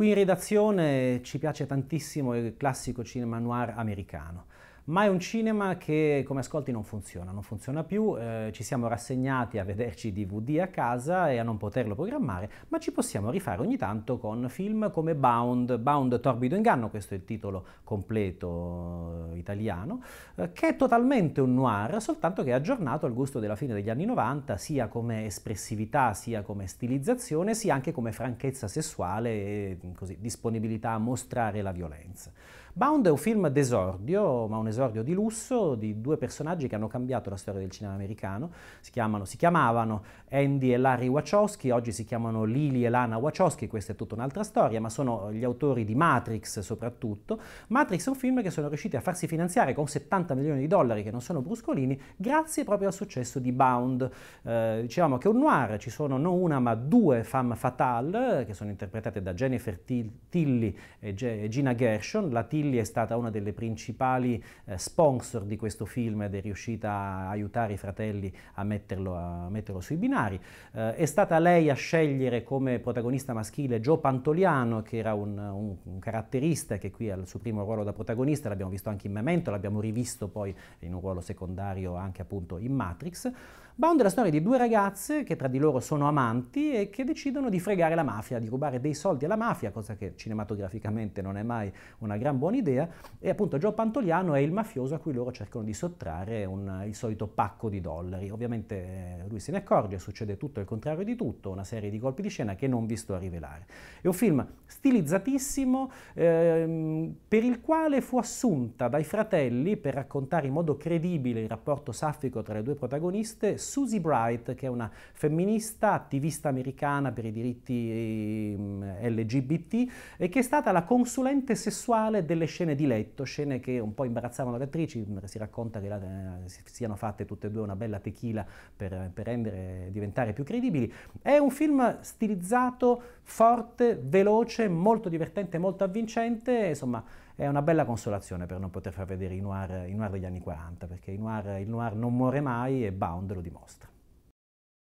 Qui in redazione ci piace tantissimo il classico cinema noir americano ma è un cinema che come ascolti non funziona, non funziona più, eh, ci siamo rassegnati a vederci DVD a casa e a non poterlo programmare, ma ci possiamo rifare ogni tanto con film come Bound, Bound Torbido Inganno, questo è il titolo completo eh, italiano, eh, che è totalmente un noir, soltanto che è aggiornato al gusto della fine degli anni 90, sia come espressività, sia come stilizzazione, sia anche come franchezza sessuale e così, disponibilità a mostrare la violenza. Bound è un film d'esordio, ma un esordio di lusso, di due personaggi che hanno cambiato la storia del cinema americano. Si, chiamano, si chiamavano Andy e Larry Wachowski, oggi si chiamano Lily e Lana Wachowski, questa è tutta un'altra storia, ma sono gli autori di Matrix soprattutto. Matrix è un film che sono riusciti a farsi finanziare con 70 milioni di dollari, che non sono bruscolini, grazie proprio al successo di Bound. Eh, dicevamo che è un noir, ci sono non una ma due femme fatale, che sono interpretate da Jennifer Tilly e Gina Gershon, la Tilly Achilli è stata una delle principali eh, sponsor di questo film ed è riuscita a aiutare i fratelli a metterlo, a metterlo sui binari. Eh, è stata lei a scegliere come protagonista maschile Joe Pantoliano, che era un, un, un caratterista che qui ha il suo primo ruolo da protagonista, l'abbiamo visto anche in Memento, l'abbiamo rivisto poi in un ruolo secondario anche appunto in Matrix. Bound è la storia di due ragazze che tra di loro sono amanti e che decidono di fregare la mafia, di rubare dei soldi alla mafia, cosa che cinematograficamente non è mai una gran buona buona idea, e appunto Joe Pantoliano è il mafioso a cui loro cercano di sottrarre un, il solito pacco di dollari. Ovviamente eh, lui se ne accorge, succede tutto il contrario di tutto, una serie di colpi di scena che non vi sto a rivelare. È un film stilizzatissimo ehm, per il quale fu assunta dai fratelli per raccontare in modo credibile il rapporto saffico tra le due protagoniste Susie Bright, che è una femminista, attivista americana per i diritti ehm, LGBT e che è stata la consulente sessuale delle quelle scene di letto, scene che un po' imbarazzavano le attrici, si racconta che la, eh, siano fatte tutte e due una bella tequila per, per rendere, diventare più credibili. È un film stilizzato, forte, veloce, molto divertente, molto avvincente, insomma è una bella consolazione per non poter far vedere i noir, i noir degli anni 40, perché il noir, il noir non muore mai e Bound lo dimostra.